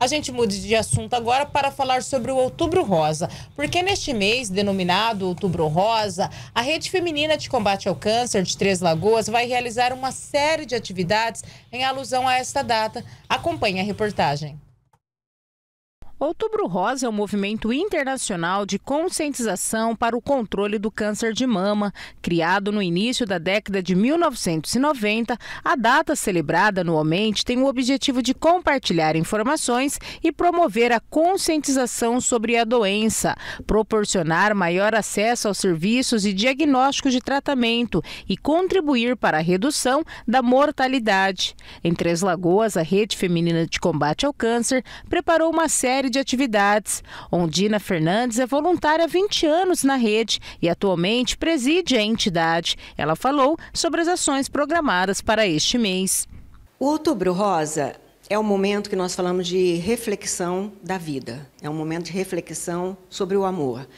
A gente mude de assunto agora para falar sobre o Outubro Rosa, porque neste mês, denominado Outubro Rosa, a Rede Feminina de Combate ao Câncer de Três Lagoas vai realizar uma série de atividades em alusão a esta data. Acompanhe a reportagem. Outubro Rosa é um movimento internacional de conscientização para o controle do câncer de mama, criado no início da década de 1990. A data celebrada anualmente tem o objetivo de compartilhar informações e promover a conscientização sobre a doença, proporcionar maior acesso aos serviços e diagnósticos de tratamento e contribuir para a redução da mortalidade. Em Três Lagoas, a Rede Feminina de Combate ao Câncer preparou uma série de Atividades. Ondina Fernandes é voluntária há 20 anos na rede e atualmente preside a entidade. Ela falou sobre as ações programadas para este mês. O Outubro Rosa é o momento que nós falamos de reflexão da vida, é um momento de reflexão sobre o amor.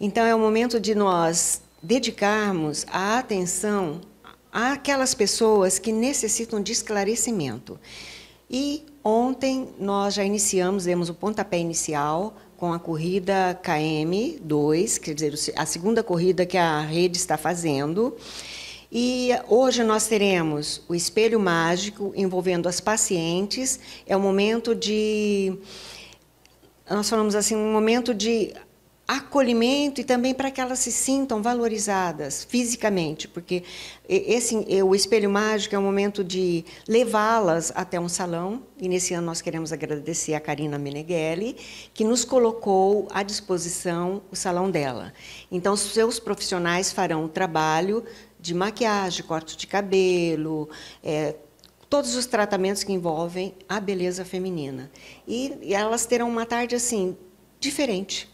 Então, é o momento de nós dedicarmos a atenção àquelas pessoas que necessitam de esclarecimento. E ontem nós já iniciamos, demos o pontapé inicial com a corrida KM2, quer dizer, a segunda corrida que a rede está fazendo. E hoje nós teremos o espelho mágico envolvendo as pacientes. É um momento de. Nós falamos assim, um momento de acolhimento e também para que elas se sintam valorizadas fisicamente, porque esse o espelho mágico é o momento de levá-las até um salão. E nesse ano nós queremos agradecer a Karina Meneghelli, que nos colocou à disposição o salão dela. Então, seus profissionais farão o trabalho de maquiagem, corte de cabelo, é, todos os tratamentos que envolvem a beleza feminina. E elas terão uma tarde assim diferente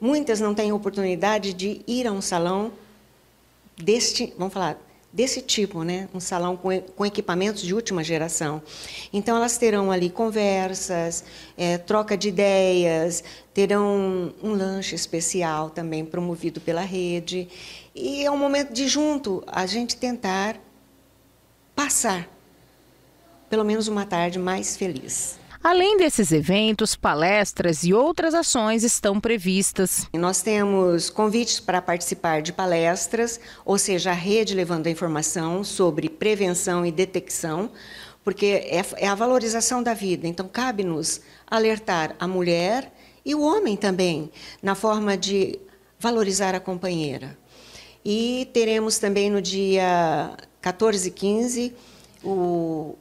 Muitas não têm oportunidade de ir a um salão deste, vamos falar, desse tipo, né? um salão com, com, equipamentos de última geração. Então, elas terão ali conversas, é, troca de ideias, terão um lanche especial também promovido pela rede. E é um momento de, junto, a gente tentar passar pelo menos uma tarde mais feliz. Além desses eventos, palestras e outras ações estão previstas. Nós temos convites para participar de palestras, ou seja, a rede levando a informação sobre prevenção e detecção, porque é, é a valorização da vida. Então, cabe-nos alertar a mulher e o homem também, na forma de valorizar a companheira. E teremos também no dia 14 e 15 o,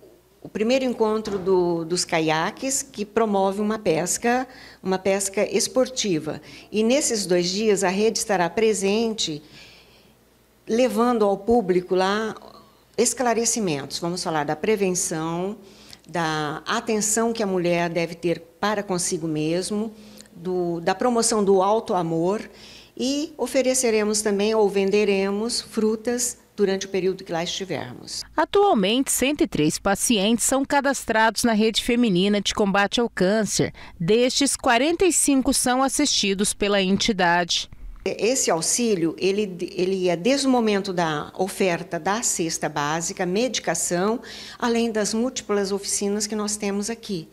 o primeiro encontro do, dos caiaques, que promove uma pesca, uma pesca esportiva. E nesses dois dias a rede estará presente, levando ao público lá esclarecimentos. Vamos falar da prevenção, da atenção que a mulher deve ter para consigo mesmo, do, da promoção do alto amor e ofereceremos também ou venderemos frutas durante o período que lá estivermos. Atualmente, 103 pacientes são cadastrados na rede feminina de combate ao câncer. Destes, 45 são assistidos pela entidade. Esse auxílio, ele, ele é desde o momento da oferta da cesta básica, medicação, além das múltiplas oficinas que nós temos aqui.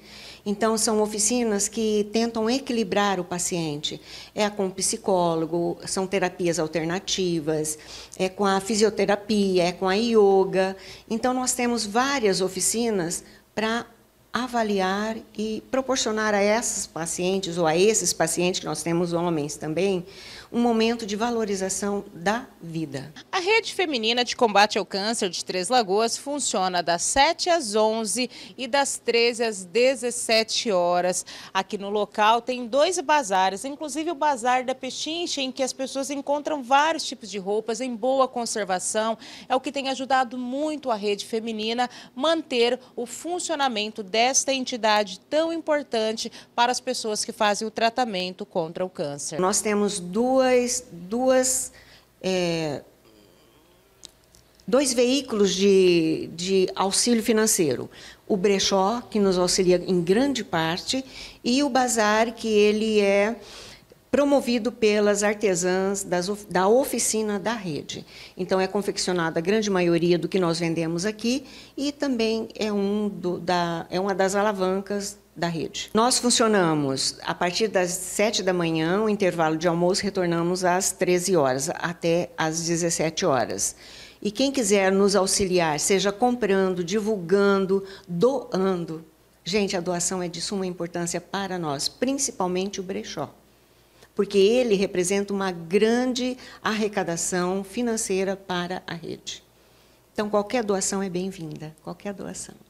Então, são oficinas que tentam equilibrar o paciente. É com o psicólogo, são terapias alternativas, é com a fisioterapia, é com a yoga. Então, nós temos várias oficinas para avaliar e proporcionar a essas pacientes, ou a esses pacientes, que nós temos homens também, um momento de valorização da vida. A Rede Feminina de Combate ao Câncer de Três Lagoas funciona das 7 às 11 e das 13 às 17 horas. Aqui no local tem dois bazares, inclusive o Bazar da Pechincha, em que as pessoas encontram vários tipos de roupas em boa conservação. É o que tem ajudado muito a Rede Feminina manter o funcionamento desta entidade tão importante para as pessoas que fazem o tratamento contra o câncer. Nós temos duas duas, duas, é, dois veículos de, de auxílio financeiro. O brechó, que nos auxilia em grande parte, e o bazar, que ele é promovido pelas artesãs das, da oficina da rede. Então, é confeccionada a grande maioria do que nós vendemos aqui e também é, um do, da, é uma das alavancas da rede. Nós funcionamos a partir das 7 da manhã, o intervalo de almoço, retornamos às 13 horas, até às 17 horas. E quem quiser nos auxiliar, seja comprando, divulgando, doando. Gente, a doação é de suma importância para nós, principalmente o brechó porque ele representa uma grande arrecadação financeira para a rede. Então, qualquer doação é bem-vinda, qualquer doação.